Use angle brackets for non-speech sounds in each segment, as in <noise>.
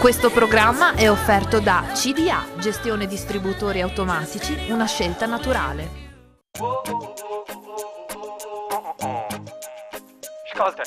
Questo programma è offerto da CDA, gestione distributori automatici, una scelta naturale. Ascolta,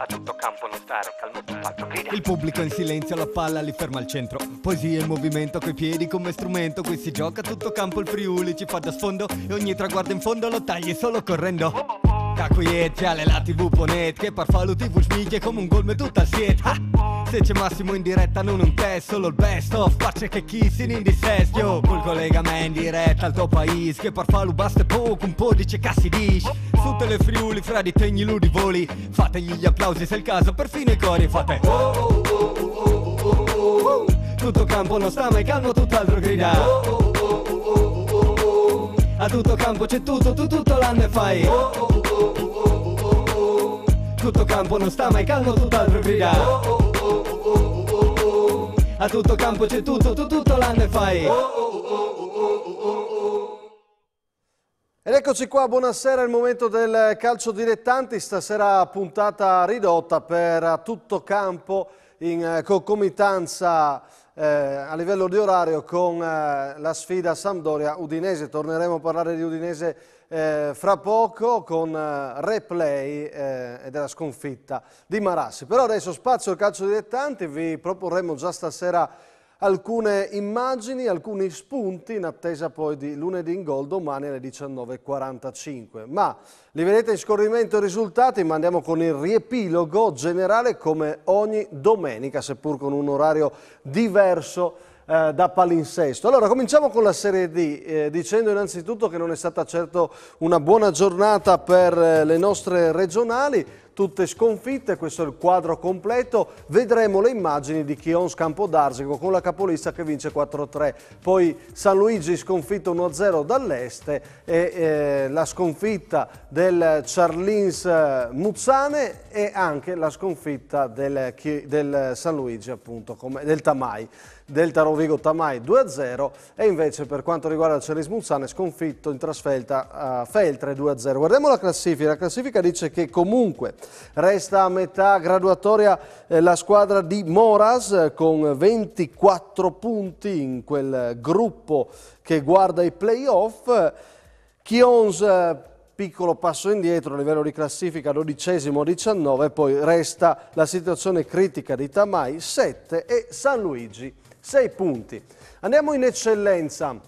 a tutto campo non stare, calmo, fatto grida. Il pubblico in silenzio, la palla li ferma al centro. Poesia in movimento coi piedi come strumento. Qui si gioca a tutto campo, il Friuli ci fa da sfondo. E ogni traguardo in fondo lo tagli solo correndo. Cacuiet, fiale la tv ponet Che parfalo tv smiglie come un gol me tutta siete ha! Se c'è Massimo in diretta non un test Solo il best of pace che kissin in dissestio Col collega me in diretta al tuo paese Che parfalo basta poco un po' podice cassi dish Su le friuli fra di tegni ludi voli Fategli gli applausi se è il caso perfino i cori fate oh, oh, oh, oh, oh, oh, oh. Tutto campo non sta mai calmo tutt'altro grida oh, oh, oh, oh, oh, oh, oh. A tutto campo c'è tutto, tu tutto l'anno e fai oh, oh, oh. Tutto campo non sta mai calmo, tutt'altro grida A tutto campo c'è tutto, tu tutto l'anno e fai Ed eccoci qua, buonasera, il momento del calcio dilettanti, stasera puntata ridotta per tutto campo in eh, concomitanza eh, a livello di orario con eh, la sfida Sampdoria-Udinese. Torneremo a parlare di Udinese eh, fra poco con eh, replay eh, della sconfitta di Marassi. Però adesso spazio al calcio dilettante, vi proporremo già stasera alcune immagini, alcuni spunti in attesa poi di lunedì in gol domani alle 19.45. Ma li vedete in scorrimento i risultati, ma andiamo con il riepilogo generale come ogni domenica, seppur con un orario diverso eh, da palinsesto. Allora cominciamo con la Serie D eh, dicendo innanzitutto che non è stata certo una buona giornata per eh, le nostre regionali, tutte sconfitte, questo è il quadro completo, vedremo le immagini di Chions Campodarsico con la capolista che vince 4-3, poi San Luigi sconfitto 1-0 dall'Este e eh, la sconfitta del Charlins eh, Muzzane e anche la sconfitta del, del San Luigi appunto, del Tamai. Delta Rovigo Tamai 2-0 e invece per quanto riguarda il Celis Muzzane sconfitto in trasferta a Feltre 2-0. Guardiamo la classifica, la classifica dice che comunque resta a metà graduatoria eh, la squadra di Moras eh, con 24 punti in quel gruppo che guarda i playoff. Chions eh, piccolo passo indietro a livello di classifica, dodicesimo 19, poi resta la situazione critica di Tamai 7 e San Luigi 6 punti. Andiamo in eccellenza.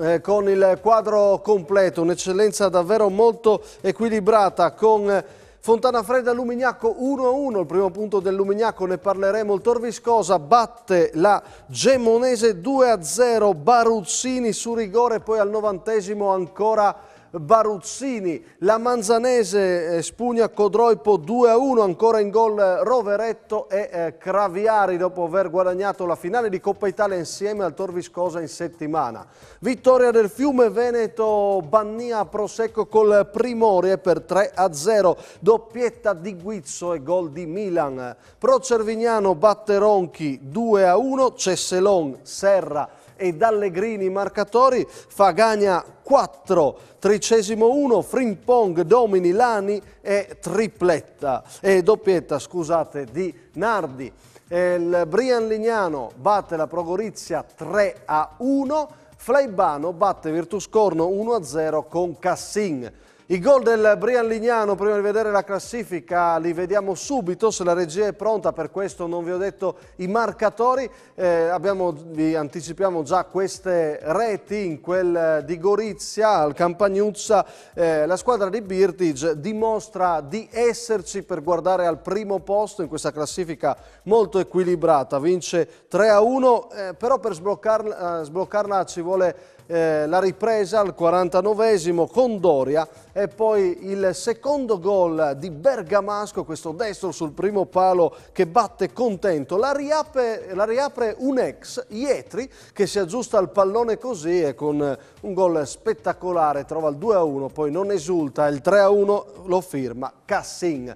Eh, con il quadro completo, un'eccellenza davvero molto equilibrata con Fontana Fredda Lumignacco 1-1, il primo punto del Lumignacco, ne parleremo. Il Torviscosa batte la Gemonese 2-0, Baruzzini su rigore, poi al novantesimo ancora Baruzzini, la Manzanese eh, spugna Codroipo 2-1, a ancora in gol eh, Roveretto e eh, Craviari dopo aver guadagnato la finale di Coppa Italia insieme al Tor Viscosa in settimana. Vittoria del Fiume Veneto, Bannia Prosecco col Primorie per 3-0, a doppietta di Guizzo e gol di Milan. Pro Cervignano batte Ronchi 2-1, Cesselon, Serra e D'Allegrini marcatori, Fagagna 4, tricesimo 1, Frimpong, Domini, Lani e tripletta, e doppietta scusate, di Nardi. Il Brian Lignano batte la Progorizia 3 a 1, Flaibano batte Virtus Corno 1 a 0 con Cassin. I gol del Brian Lignano, prima di vedere la classifica, li vediamo subito, se la regia è pronta, per questo non vi ho detto i marcatori, eh, abbiamo, vi anticipiamo già queste reti in quel eh, di Gorizia, al Campagnuzza, eh, la squadra di Birtige dimostra di esserci per guardare al primo posto in questa classifica molto equilibrata, vince 3 1, eh, però per sbloccarla, eh, sbloccarla ci vuole eh, la ripresa al 49esimo con Doria e poi il secondo gol di Bergamasco, questo destro sul primo palo che batte contento. La riapre, la riapre un ex, Ietri, che si aggiusta al pallone così e con un gol spettacolare trova il 2-1, poi non esulta, il 3-1 lo firma Cassin.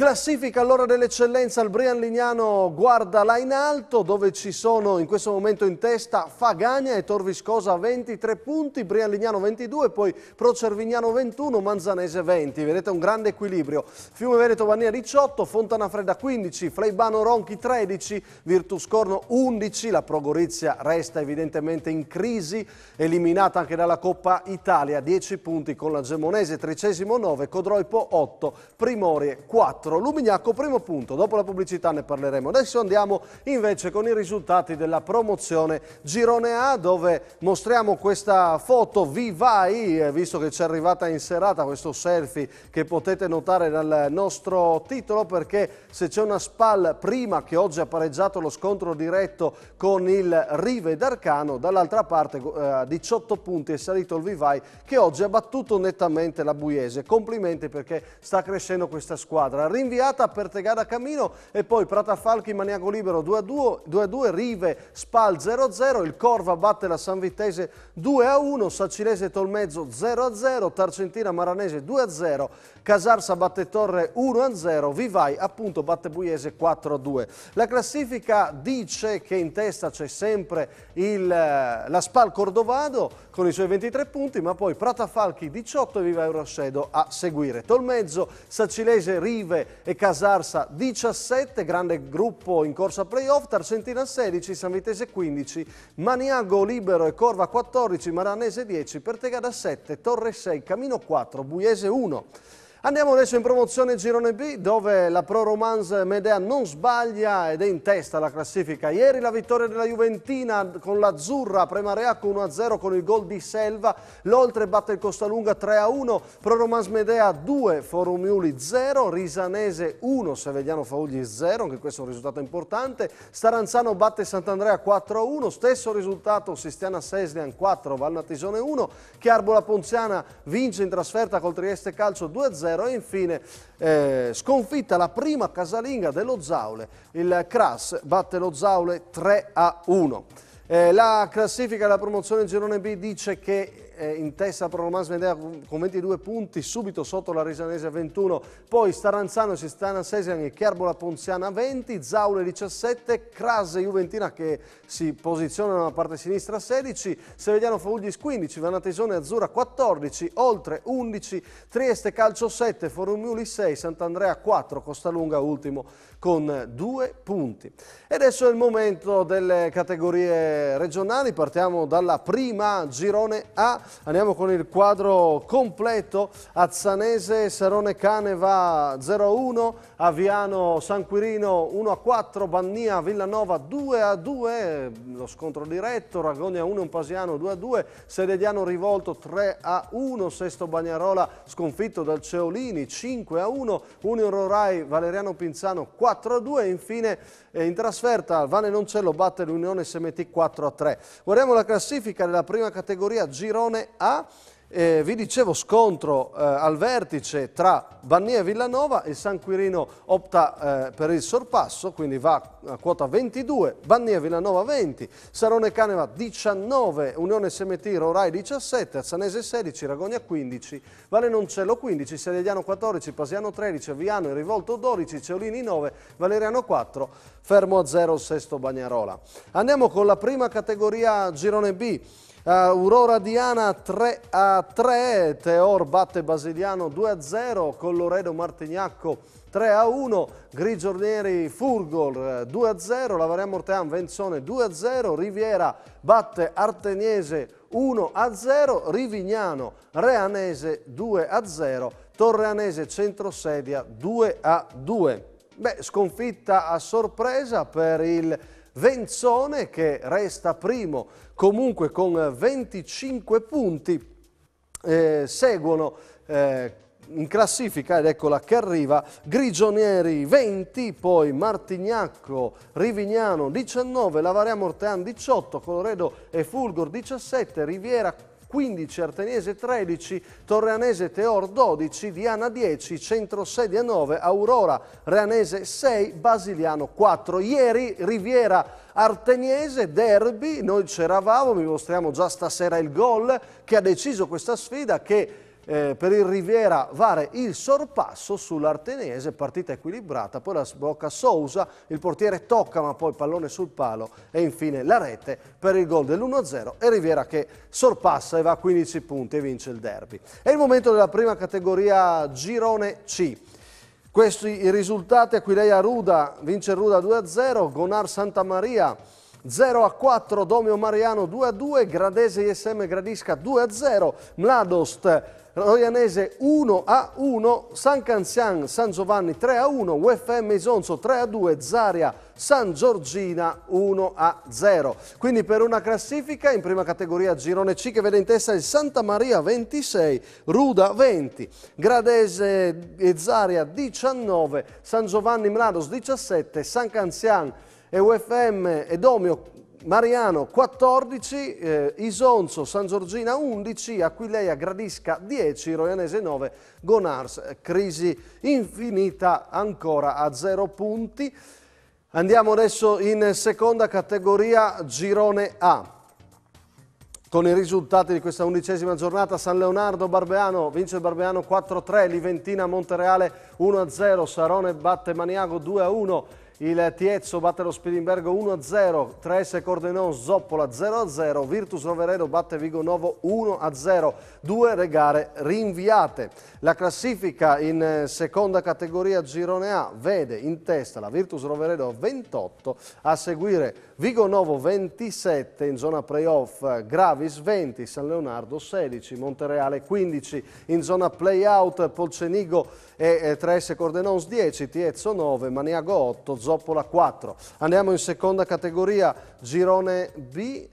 Classifica allora dell'eccellenza, il Brian Lignano guarda là in alto dove ci sono in questo momento in testa Fagagna e Torviscosa 23 punti, Brian Lignano 22, poi Pro Cervignano 21, Manzanese 20, vedete un grande equilibrio. Fiume Veneto Bania 18, Fontana Fredda 15, Fleibano Ronchi 13, Virtus Corno 11, la Pro Gorizia resta evidentemente in crisi, eliminata anche dalla Coppa Italia, 10 punti con la Gemonese, 13 9, Codroipo 8, Primorie 4. 4. Lubignacco primo punto, dopo la pubblicità ne parleremo. Adesso andiamo invece con i risultati della promozione Girone A dove mostriamo questa foto Vivai, eh, visto che ci è arrivata in serata questo selfie che potete notare dal nostro titolo perché se c'è una SPAL prima che oggi ha pareggiato lo scontro diretto con il Rive d'Arcano, dall'altra parte eh, 18 punti è salito il Vivai che oggi ha battuto nettamente la Buiese. Complimenti perché sta crescendo questa squadra rinviata per Tegada Camino e poi Prata Falchi Maniago Libero 2-2, a Rive Spal 0-0, a il Corva batte la San Vittese 2-1, a Sacilese Tolmezzo 0-0, a Tarcentina Maranese 2-0, a Casarsa batte Torre 1-0, a Vivai appunto batte Buiese 4-2. a La classifica dice che in testa c'è sempre il, eh, la Spal Cordovado con i suoi 23 punti, ma poi Prata Falchi 18 e Vivai Rossedo a seguire. Tolmezzo, Sacilese, Rive e Casarsa 17, grande gruppo in corsa playoff, Tarsentina 16, San Vitese 15, Maniago Libero e Corva 14, Maranese 10, Pertegada 7, Torre 6, Camino 4, Buiese 1. Andiamo adesso in promozione Girone B dove la Pro Romance Medea non sbaglia ed è in testa alla classifica. Ieri la vittoria della Juventina con l'Azzurra, Premareac 1-0 con il gol di Selva, l'Oltre batte il Costalunga 3-1, Pro Romance Medea 2, Forumiuli 0, Risanese 1, Sevegliano Faugli 0, anche questo è un risultato importante, Staranzano batte Sant'Andrea 4-1, stesso risultato Sistiana Seslian 4, Valnatisone 1, Chiarbola Ponziana vince in trasferta col Trieste Calcio 2-0, 0 e infine eh, sconfitta la prima casalinga dello Zaule, il Kras batte lo Zaule 3 a 1. Eh, la classifica della promozione Girone B dice che è in testa Pro Romans Medea con 22 punti, subito sotto la Risanese a 21, poi Staranzano, Sistana Sesian e Chiarbola Ponziana a 20, Zaule 17, Crase Juventina che si posizionano nella parte sinistra a 16, Sevegliano Foglis 15, Vanatesone Azzurra 14, Oltre 11, Trieste Calcio 7, Forumiuli 6, Sant'Andrea 4, Costalunga ultimo con 2 punti. E adesso è il momento delle categorie regionali, partiamo dalla prima girone A Andiamo con il quadro completo. Azzanese Serone Caneva va 0-1, Aviano San Quirino 1-4, Bannia Villanova 2-2, lo scontro diretto, Ragogna 1, Pasiano 2-2, Serediano Rivolto 3-1, Sesto Bagnarola sconfitto dal Ceolini 5-1, Union Rorai Valeriano Pinzano 4-2 infine in trasferta al Vane Noncello batte l'Unione SMT 4 3. Guardiamo la classifica della prima categoria, girone A. Eh, vi dicevo scontro eh, al vertice tra Bannia e Villanova, il San Quirino opta eh, per il sorpasso, quindi va a quota 22, Bannia e Villanova 20, Sarone Caneva 19, Unione SMT Rorai 17, Azzanese 16, Ragogna 15, Valenoncello 15, Serediano 14, Pasiano 13, Viano e Rivolto 12, Ceolini 9, Valeriano 4, fermo a 0 il sesto Bagnarola. Andiamo con la prima categoria Girone B. Uh, Aurora Diana 3 a 3, Teor batte Basiliano 2 a 0, Colloredo Martignacco 3 a 1, Grigiornieri Furgol 2 eh, a 0, Lavaria Mortean Venzone 2 a 0, Riviera batte Arteniese 1 a 0, Rivignano Reanese 2 a 0, Torreanese Centrosedia 2 a 2. Beh, sconfitta a sorpresa per il Venzone che resta primo comunque con 25 punti. Eh, seguono eh, in classifica, ed eccola che arriva, Grigionieri 20, poi Martignacco, Rivignano 19, Lavaria Mortean 18, Coloredo e Fulgor 17, Riviera 15, Artenese 13, Torreanese Teor 12, Viana 10, Centrosedia 9, Aurora Reanese 6, Basiliano 4. Ieri Riviera Arteniese, derby, noi c'eravamo, vi mostriamo già stasera il gol che ha deciso questa sfida che eh, per il Riviera Vare il sorpasso sull'Artenese, partita equilibrata, poi la sbocca Sousa, il portiere tocca ma poi pallone sul palo e infine la rete per il gol dell'1-0 e Riviera che sorpassa e va a 15 punti e vince il derby. È il momento della prima categoria girone C. Questi i risultati, Aquileia Ruda vince Ruda 2-0, Gonar Santa Maria 0 a 4, Domio Mariano 2 a 2, Gradese ISM Gradisca 2 a 0, Mladost Roianese 1 a 1, San Canzian San Giovanni 3 a 1, UFM Isonzo 3 a 2, Zaria San Giorgina 1 a 0. Quindi per una classifica in prima categoria girone C che vede in testa il Santa Maria 26, Ruda 20, Gradese e Zaria 19, San Giovanni Mlados 17, San Canzian e EUFM Edomio Mariano 14, eh, Isonzo San Giorgina 11, Aquileia Gradisca 10, Roianese 9, Gonars eh, Crisi Infinita ancora a 0 punti. Andiamo adesso in seconda categoria Girone A. Con i risultati di questa undicesima giornata, San Leonardo Barbeano vince il Barbeano 4-3, Liventina Montereale 1-0, Sarone batte Maniago 2-1, il Tiezzo batte lo Spilimbergo 1-0, 3S Cordenon Zoppola 0-0, Virtus Roveredo batte Vigo Vigonovo 1-0, due regare rinviate. La classifica in eh, seconda categoria girone A vede in testa la Virtus Roveredo 28, a seguire Vigo Novo 27 in zona playoff, Gravis 20, San Leonardo 16, Montereale 15 in zona playout, Polcenigo e 3S Cordenons 10, Tiezzo 9, Maniago 8, Zoppola 4. Andiamo in seconda categoria, girone B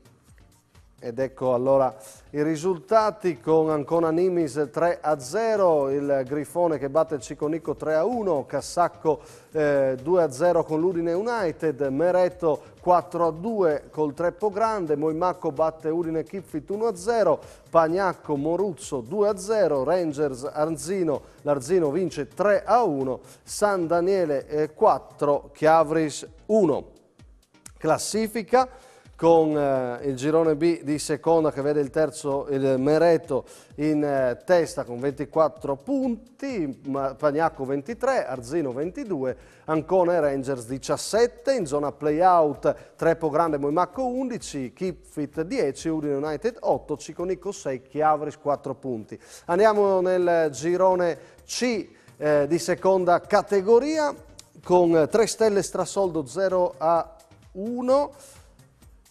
ed ecco allora i risultati con Ancona Nimis 3 a 0, il Grifone che batte il Ciconico 3 a 1, Cassacco eh, 2 a 0 con l'Udine United, Meretto 4 a 2 col Treppo Grande, Moimacco batte Udine Kipfit 1 a 0, Pagnacco Moruzzo 2 a 0, Rangers Arzino, l'Arzino vince 3 a 1, San Daniele 4, eh, Chiavris 1. Classifica con eh, il girone B di seconda che vede il terzo il Mereto in eh, testa con 24 punti, Pagnacco 23, Arzino 22, Ancona e Rangers 17, in zona playout Treppo Grande Moimacco 11, Kipfit 10, Udine United 8, Ciconico 6, Chiavris 4 punti. Andiamo nel girone C eh, di seconda categoria con 3 eh, stelle Strasoldo 0 a 1,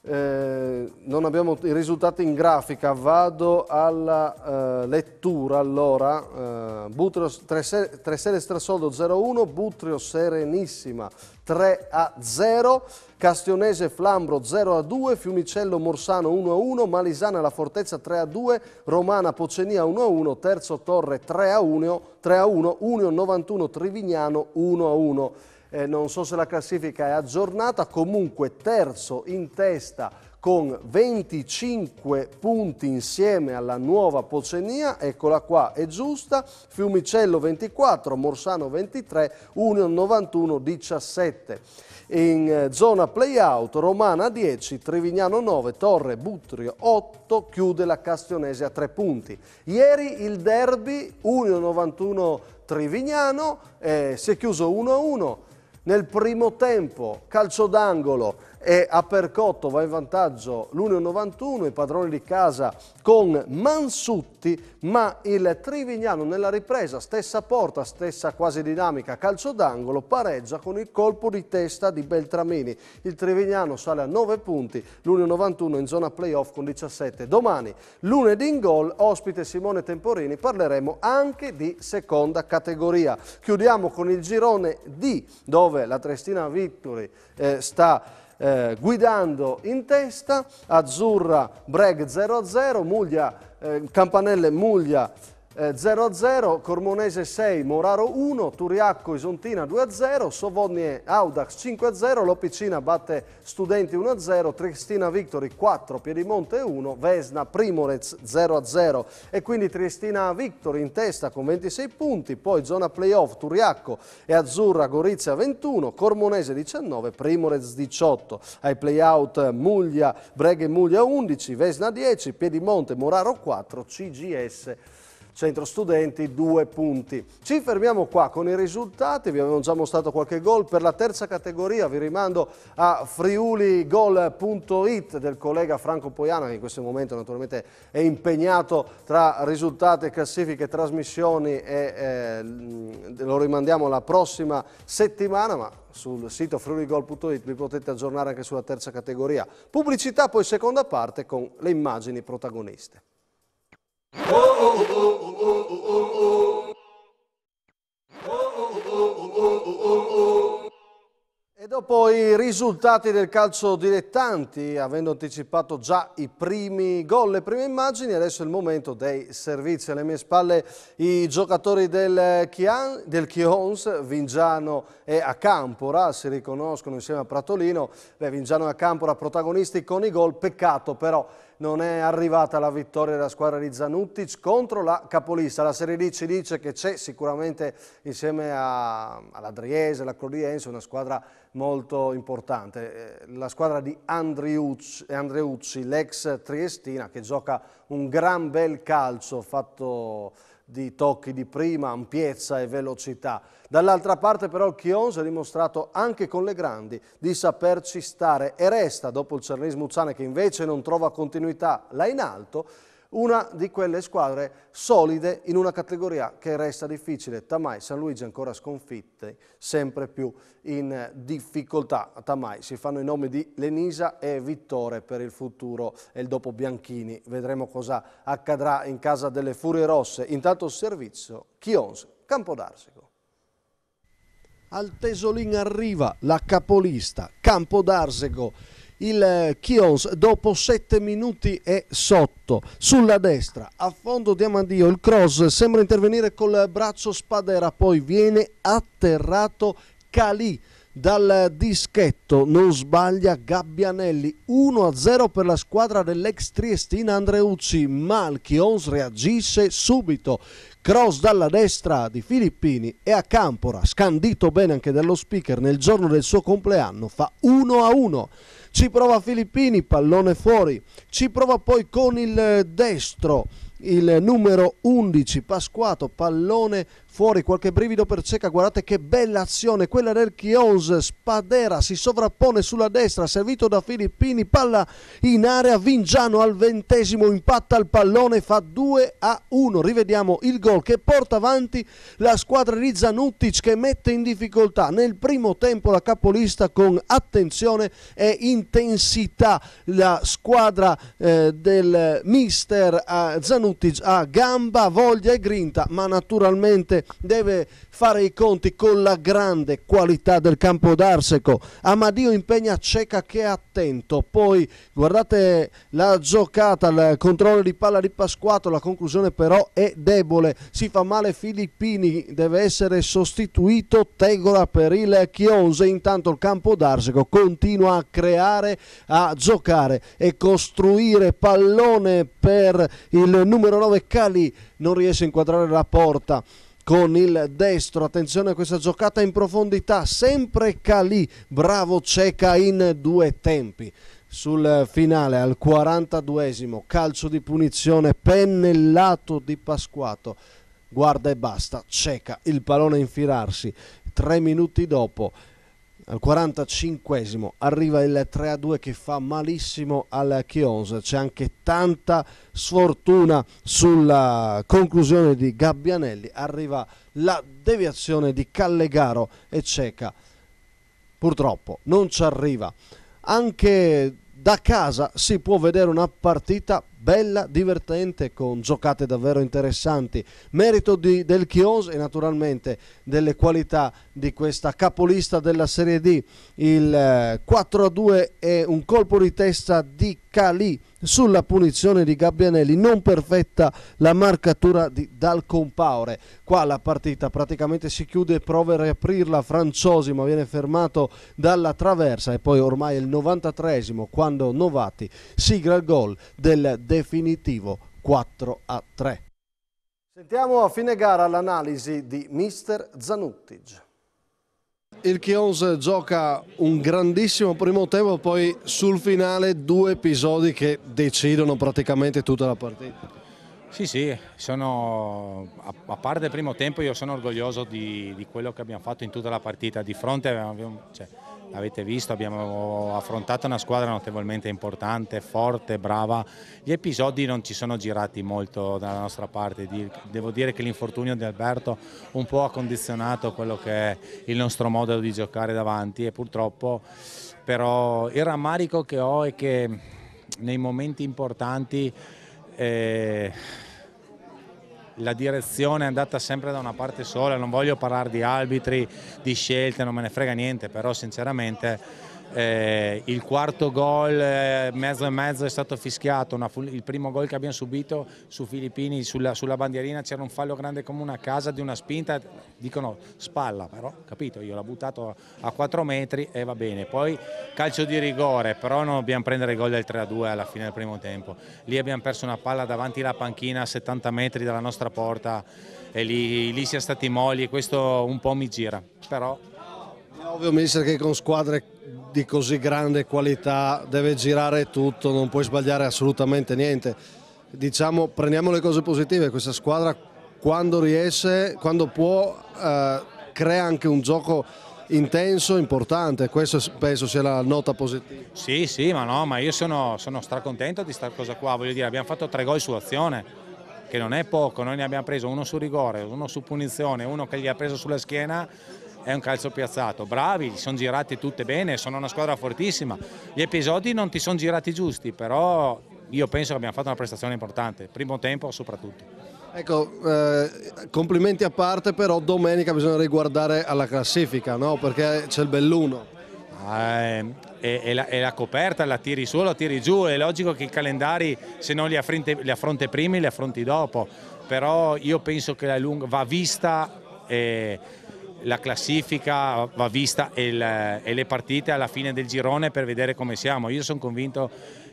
eh, non abbiamo i risultati in grafica, vado alla eh, lettura allora, eh, Butrios, Treseres Trasoldo 0-1, Butrio Serenissima 3-0, Castionese Flambro 0-2, Fiumicello Morsano 1-1, Malisana La Fortezza 3-2, Romana Pocenia 1-1, Terzo Torre 3-1, Unio 91 Trivignano 1-1 eh, non so se la classifica è aggiornata, comunque terzo in testa con 25 punti insieme alla nuova Pocenia, eccola qua, è giusta, Fiumicello 24, Morsano 23, Union 91, 17. In eh, zona playout Romana 10, Trevignano 9, Torre Butrio 8, chiude la Castionese a 3 punti. Ieri il derby Union 91 Trevignano eh, si è chiuso 1-1, nel primo tempo, calcio d'angolo, e a Percotto va in vantaggio l'1,91, i padroni di casa con Mansutti, ma il Trivignano nella ripresa, stessa porta, stessa quasi dinamica, calcio d'angolo, pareggia con il colpo di testa di Beltramini. Il Trivignano sale a 9 punti, l'1,91 in zona playoff con 17. Domani, lunedì in gol, ospite Simone Temporini, parleremo anche di seconda categoria. Chiudiamo con il girone D, dove la Trestina Vittori eh, sta eh, guidando in testa, Azzurra Breg 00, Muglia, eh, Campanelle Muglia 0-0, Cormonese 6, Moraro 1, Turiacco Isontina 2-0, Sovognie Audax 5-0, Lopicina batte Studenti 1-0, Triestina Victory 4, Piedimonte 1, Vesna Primorez 0-0 e quindi Triestina Victory in testa con 26 punti, poi zona playoff Turiacco e Azzurra Gorizia 21, Cormonese 19, Primorez 18, ai playout Muglia, Breghe Muglia 11, Vesna 10, Piedimonte Moraro 4, CGS 0 centro studenti, due punti. Ci fermiamo qua con i risultati, vi avevamo già mostrato qualche gol per la terza categoria, vi rimando a friuligol.it del collega Franco Poiana che in questo momento naturalmente è impegnato tra risultati, classifiche, trasmissioni e eh, lo rimandiamo la prossima settimana, ma sul sito friuligol.it vi potete aggiornare anche sulla terza categoria. Pubblicità poi seconda parte con le immagini protagoniste. E dopo i risultati del calcio dilettanti, avendo anticipato già i primi gol, le prime immagini, adesso è il momento dei servizi. Alle mie spalle i giocatori del, Chian, del Chions, Vingiano e Acampora, si riconoscono insieme a Pratolino. Beh, Vingiano e Acampora protagonisti con i gol, peccato però non è arrivata la vittoria della squadra di Zanuttic contro la capolista. La Serie D ci dice che c'è sicuramente insieme a, alla Driese, alla Crodiense, una squadra molto importante. Eh, la squadra di Andriucci, Andreucci l'ex triestina, che gioca un gran bel calcio fatto di tocchi di prima, ampiezza e velocità. Dall'altra parte però il Chions ha dimostrato anche con le grandi di saperci stare e resta dopo il Cernis Muzzane che invece non trova continuità là in alto una di quelle squadre solide in una categoria che resta difficile. Tamai, San Luigi ancora sconfitte, sempre più in difficoltà. Tamai si fanno i nomi di Lenisa e Vittore per il futuro e il dopo Bianchini. Vedremo cosa accadrà in casa delle Furie Rosse. Intanto servizio Chions, Campodarsico. Al Tesolin arriva la capolista Campodarsego il Chios eh, dopo 7 minuti è sotto sulla destra a fondo Diamandio il cross sembra intervenire col braccio Spadera poi viene atterrato Calì dal dischetto non sbaglia Gabbianelli 1-0 per la squadra dell'ex Triestina Andreucci ma il Chions reagisce subito cross dalla destra di Filippini e a Campora scandito bene anche dallo speaker nel giorno del suo compleanno fa 1-1 ci prova Filippini, pallone fuori, ci prova poi con il destro il numero 11 Pasquato, pallone fuori qualche brivido per Ceca, guardate che bella azione, quella del Chios, Spadera si sovrappone sulla destra, servito da Filippini, palla in area, Vingiano al ventesimo impatta il pallone, fa 2 a 1, rivediamo il gol che porta avanti la squadra di Zanutic che mette in difficoltà nel primo tempo la capolista con attenzione e intensità la squadra eh, del mister eh, Zanutic ha gamba, voglia e grinta ma naturalmente deve fare i conti con la grande qualità del campo d'Arseco. Amadio impegna Ceca che è attento, poi guardate la giocata, il controllo di palla di Pasquato, la conclusione però è debole, si fa male Filippini, deve essere sostituito Tegola per il Chionze, intanto il campo d'Arseco continua a creare, a giocare e costruire pallone per il numero 9 Cali non riesce a inquadrare la porta con il destro. Attenzione a questa giocata in profondità, sempre Calì, bravo Ceca in due tempi. Sul finale al 42esimo calcio di punizione pennellato di Pasquato. Guarda e basta, Ceca il pallone a infirarsi. Tre minuti dopo al 45 arriva il 3-2 a che fa malissimo al Chions. C'è anche tanta sfortuna sulla conclusione di Gabbianelli. Arriva la deviazione di Callegaro e Ceca. Purtroppo non ci arriva. Anche da casa si può vedere una partita bella, divertente, con giocate davvero interessanti. Merito di, del Chios e naturalmente delle qualità di questa capolista della Serie D. Il 4-2 eh, è un colpo di testa di Cali sulla punizione di Gabbianelli non perfetta la marcatura di Dal Compaore qua la partita praticamente si chiude prova a riaprirla Franciosi ma viene fermato dalla traversa e poi ormai è il 93esimo quando Novati sigla il gol del definitivo 4 a 3 Sentiamo a fine gara l'analisi di mister Zanuttig il Chions gioca un grandissimo primo tempo, poi sul finale due episodi che decidono praticamente tutta la partita. Sì, sì, sono, a, parte il primo tempo io sono orgoglioso di, di quello che abbiamo fatto in tutta la partita. Di fronte avevamo, cioè, Avete visto, abbiamo affrontato una squadra notevolmente importante, forte, brava. Gli episodi non ci sono girati molto dalla nostra parte. Devo dire che l'infortunio di Alberto un po' ha condizionato quello che è il nostro modo di giocare davanti e purtroppo però il rammarico che ho è che nei momenti importanti... Eh, la direzione è andata sempre da una parte sola, non voglio parlare di arbitri, di scelte, non me ne frega niente, però sinceramente eh, il quarto gol eh, mezzo e mezzo è stato fischiato, il primo gol che abbiamo subito su Filippini, sulla, sulla bandierina c'era un fallo grande come una casa di una spinta, dicono spalla però, capito, io l'ho buttato a 4 metri e va bene, poi calcio di rigore, però non dobbiamo prendere gol del 3-2 alla fine del primo tempo, lì abbiamo perso una palla davanti alla panchina a 70 metri dalla nostra porta e lì, lì si è stati molli e questo un po' mi gira, però... È ovvio mister che con squadre di così grande qualità, deve girare tutto, non puoi sbagliare assolutamente niente. Diciamo, prendiamo le cose positive, questa squadra quando riesce, quando può, eh, crea anche un gioco intenso, importante, questo penso sia la nota positiva. Sì, sì, ma no, ma io sono, sono stracontento di questa cosa qua, voglio dire, abbiamo fatto tre gol su azione, che non è poco, noi ne abbiamo preso uno su rigore, uno su punizione, uno che gli ha preso sulla schiena è un calcio piazzato, bravi, si sono girate tutte bene, sono una squadra fortissima, gli episodi non ti sono girati giusti, però io penso che abbiamo fatto una prestazione importante, primo tempo soprattutto. Ecco, eh, complimenti a parte, però domenica bisogna riguardare alla classifica, no? perché c'è il Belluno. e, ah, e, la, la, coperta la tiri su, o la tiri giù, è logico che i calendari se non li affronti, li affronti prima li affronti dopo, però io penso che la lunga va vista. Eh, la classifica va vista e, il, e le partite alla fine del girone per vedere come siamo. Io sono convinto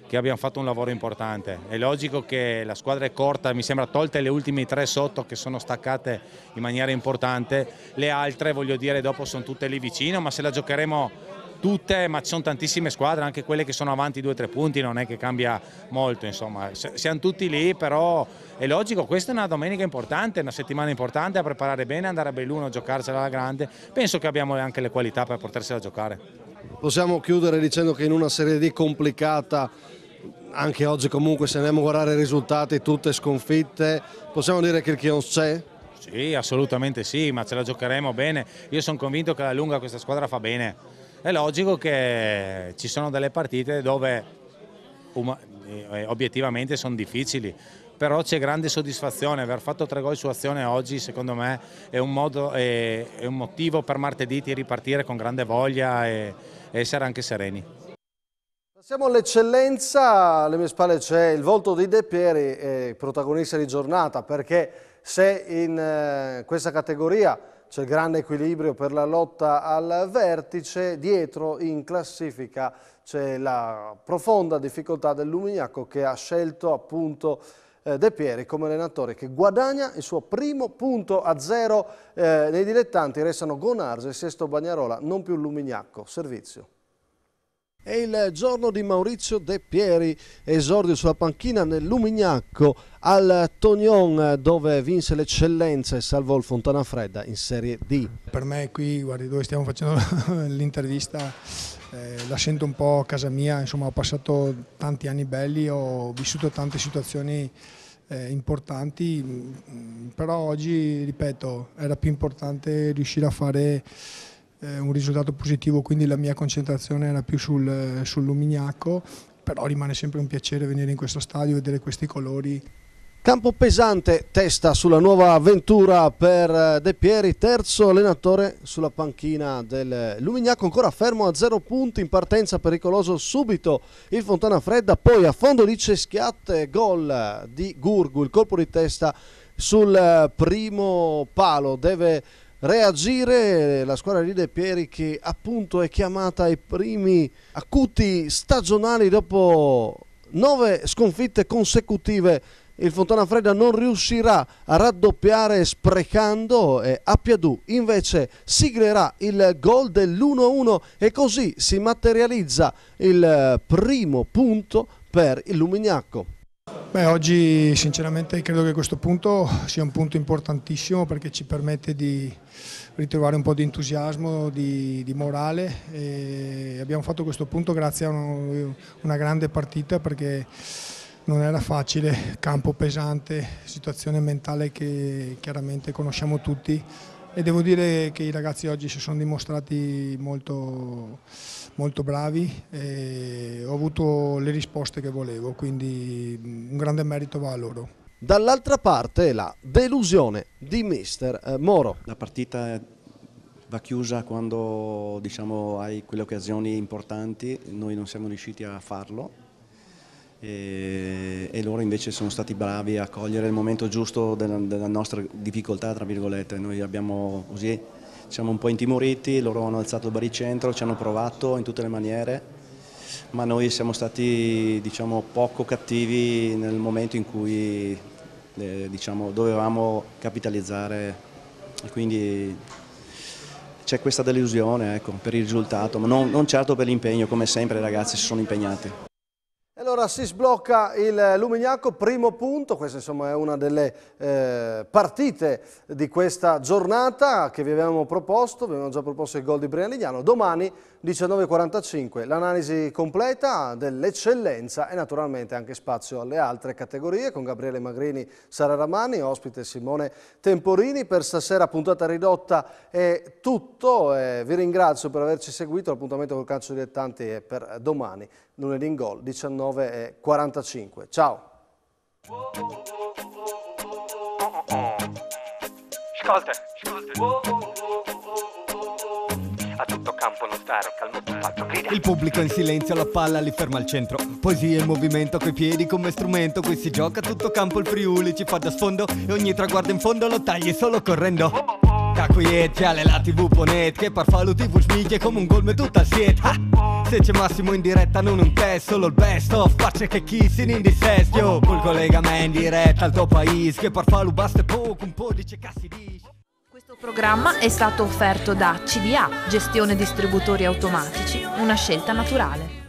che abbiamo fatto un lavoro importante. È logico che la squadra è corta, mi sembra tolte le ultime tre sotto che sono staccate in maniera importante, le altre voglio dire dopo sono tutte lì vicino, ma se la giocheremo tutte, ma ci sono tantissime squadre, anche quelle che sono avanti 2-3 punti, non è che cambia molto, insomma, siamo tutti lì, però è logico, questa è una domenica importante, una settimana importante a preparare bene, andare a Belluno, giocarsela alla grande, penso che abbiamo anche le qualità per potersela giocare. Possiamo chiudere dicendo che in una Serie D complicata anche oggi comunque se andiamo a guardare i risultati tutte sconfitte, possiamo dire che il Chions c'è? Sì, assolutamente sì, ma ce la giocheremo bene. Io sono convinto che alla lunga questa squadra fa bene è logico che ci sono delle partite dove um, obiettivamente sono difficili, però c'è grande soddisfazione, aver fatto tre gol su azione oggi secondo me è un, modo, è, è un motivo per martedì di ripartire con grande voglia e, e essere anche sereni. Passiamo all'eccellenza, alle mie spalle c'è il volto di De Pieri, eh, protagonista di giornata, perché se in eh, questa categoria c'è il grande equilibrio per la lotta al vertice, dietro in classifica c'è la profonda difficoltà del Lumignaco che ha scelto appunto eh, De Pieri come allenatore che guadagna il suo primo punto a zero eh, nei dilettanti, restano Gonarse e Sesto Bagnarola, non più Lumignacco. Servizio. È il giorno di Maurizio De Pieri, esordio sulla panchina nel Lumignacco al Tognon dove vinse l'eccellenza e salvò il Fontana Fredda in Serie D. Per me qui, guardi, dove stiamo facendo <laughs> l'intervista, eh, la sento un po' a casa mia, insomma ho passato tanti anni belli, ho vissuto tante situazioni eh, importanti, mm, mm, però oggi, ripeto, era più importante riuscire a fare eh, un risultato positivo, quindi la mia concentrazione era più sul, sul Lumignacco, però rimane sempre un piacere venire in questo stadio e vedere questi colori. Campo pesante, testa sulla nuova avventura per eh, De Pieri, terzo allenatore sulla panchina del Lumignaco, ancora fermo a zero punti, in partenza pericoloso subito il Fontana Fredda, poi a fondo di Ceschiatte, gol di Gurgu, il colpo di testa sul eh, primo palo, deve reagire la squadra di De Pieri che appunto è chiamata ai primi acuti stagionali dopo nove sconfitte consecutive il Fontana Fredda non riuscirà a raddoppiare sprecando e Appiadù invece siglerà il gol dell'1-1 e così si materializza il eh, primo punto per il Lumignacco. Beh, oggi sinceramente credo che questo punto sia un punto importantissimo perché ci permette di ritrovare un po' di entusiasmo, di, di morale e abbiamo fatto questo punto grazie a uno, una grande partita perché non era facile, campo pesante, situazione mentale che chiaramente conosciamo tutti e devo dire che i ragazzi oggi si sono dimostrati molto molto bravi e ho avuto le risposte che volevo, quindi un grande merito va a loro. Dall'altra parte la delusione di mister eh, Moro. La partita va chiusa quando diciamo, hai quelle occasioni importanti, noi non siamo riusciti a farlo e, loro invece sono stati bravi a cogliere il momento giusto della, della nostra difficoltà, tra virgolette, noi abbiamo così siamo un po' intimoriti, loro hanno alzato il baricentro, ci hanno provato in tutte le maniere, ma noi siamo stati diciamo, poco cattivi nel momento in cui eh, diciamo, dovevamo capitalizzare e quindi c'è questa delusione ecco, per il risultato, ma non, non certo per l'impegno, come sempre i ragazzi si sono impegnati. Allora si sblocca il Lumignaco, primo punto, questa insomma è una delle eh, partite di questa giornata che vi avevamo proposto, vi avevamo già proposto il gol di Brian Lignano, domani 19.45 l'analisi completa dell'eccellenza e naturalmente anche spazio alle altre categorie con Gabriele Magrini, Sara Ramani, ospite Simone Temporini. Per stasera puntata ridotta è tutto, eh, vi ringrazio per averci seguito, l'appuntamento col calcio dilettanti è per domani, lunedì in gol 19.45. Ciao! Ascolta, ascolta. A tutto campo lontano, calmo palco, grida. Il pubblico in silenzio, la palla li ferma al centro. Poesia e movimento coi piedi come strumento. Qui si gioca a tutto campo, il Friuli ci fa da sfondo. E ogni traguardo in fondo lo tagli solo correndo. Oh, oh, oh. Da qui è c'è la TV Ponet che par fallo TV smiglie come un gol tutta il siet. Ah! Se c'è Massimo in diretta non un test, solo il best of Pace che kissing in dissesto oh, Col collega me in diretta al tuo paese Che par fallo basta poco, un po' dice cassi dice il programma è stato offerto da CDA, gestione distributori automatici, una scelta naturale.